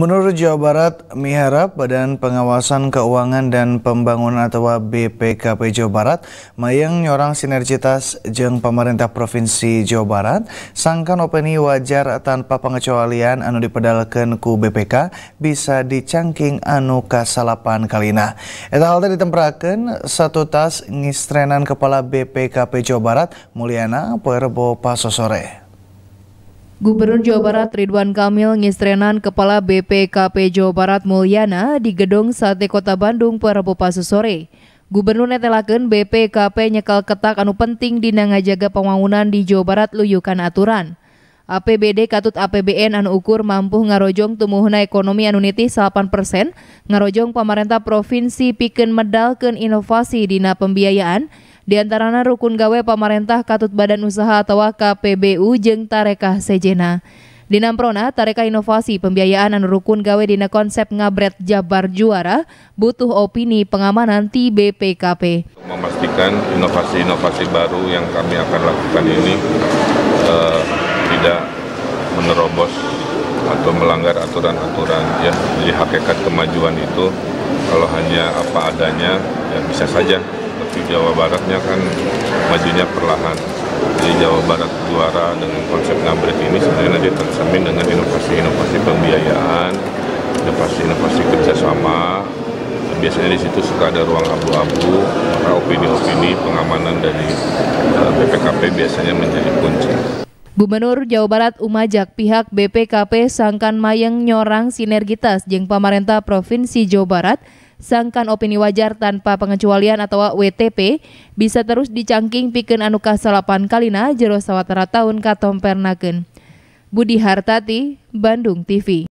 Menurut Jawa Barat, Mihara Badan Pengawasan Keuangan dan Pembangunan atau BPKP Jawa Barat, mayang nyorang sinergitas jeng pemerintah Provinsi Jawa Barat, sangkan opini wajar tanpa pengecualian anu dipedalkan ku BPK bisa dicangking anu kasalapan kalina. Eta hal ditemperakan satu tas ngistrenan Kepala BPKP Jawa Barat, Mulyana, Poerbo Pasosore. Sore. Gubernur Jawa Barat Ridwan Kamil ngistrenan Kepala BPKP Jawa Barat Mulyana di Gedung Sate Kota Bandung pada Rabu sore. Gubernur netelaken BPKP nyekal ketak anu penting di ngajaga pembangunan di Jawa Barat luyukan aturan. APBD katut APBN anu ukur mampu ngarojong tumuhna ekonomi anu nitih 8 persen, ngarojong pemerintah provinsi piken medalken inovasi dina pembiayaan, di antaranya Rukun Gawe pemerintah, Katut Badan Usaha atau KPBU jeng Tarekah Sejena. Dina Prona, Tareka Inovasi Pembiayaan dan Rukun Gawe Dina Konsep Ngabret Jabar Juara butuh opini pengamanan di BPKP. Memastikan inovasi-inovasi baru yang kami akan lakukan ini eh, tidak menerobos atau melanggar aturan-aturan ya. Jadi hakikat kemajuan itu kalau hanya apa adanya ya bisa saja seperti Jawa Baratnya kan majunya perlahan. Jadi Jawa Barat juara dengan konsep ngabret ini sebenarnya dia tercermin dengan inovasi-inovasi pembiayaan, inovasi-inovasi kerjasama. Biasanya di situ suka ada ruang abu-abu, maka opini-opini pengamanan dari eh, BPKP biasanya menjadi kunci. Gubernur Jawa Barat umajak pihak BPKP sangkan mayeng nyorang sinergitas jeng pemerintah Provinsi Jawa Barat sangkan opini wajar tanpa pengecualian atau WTP bisa terus dicangking pikeun anu salapan kalina jero sawatara tahun katompernakeun Budi Hartati Bandung TV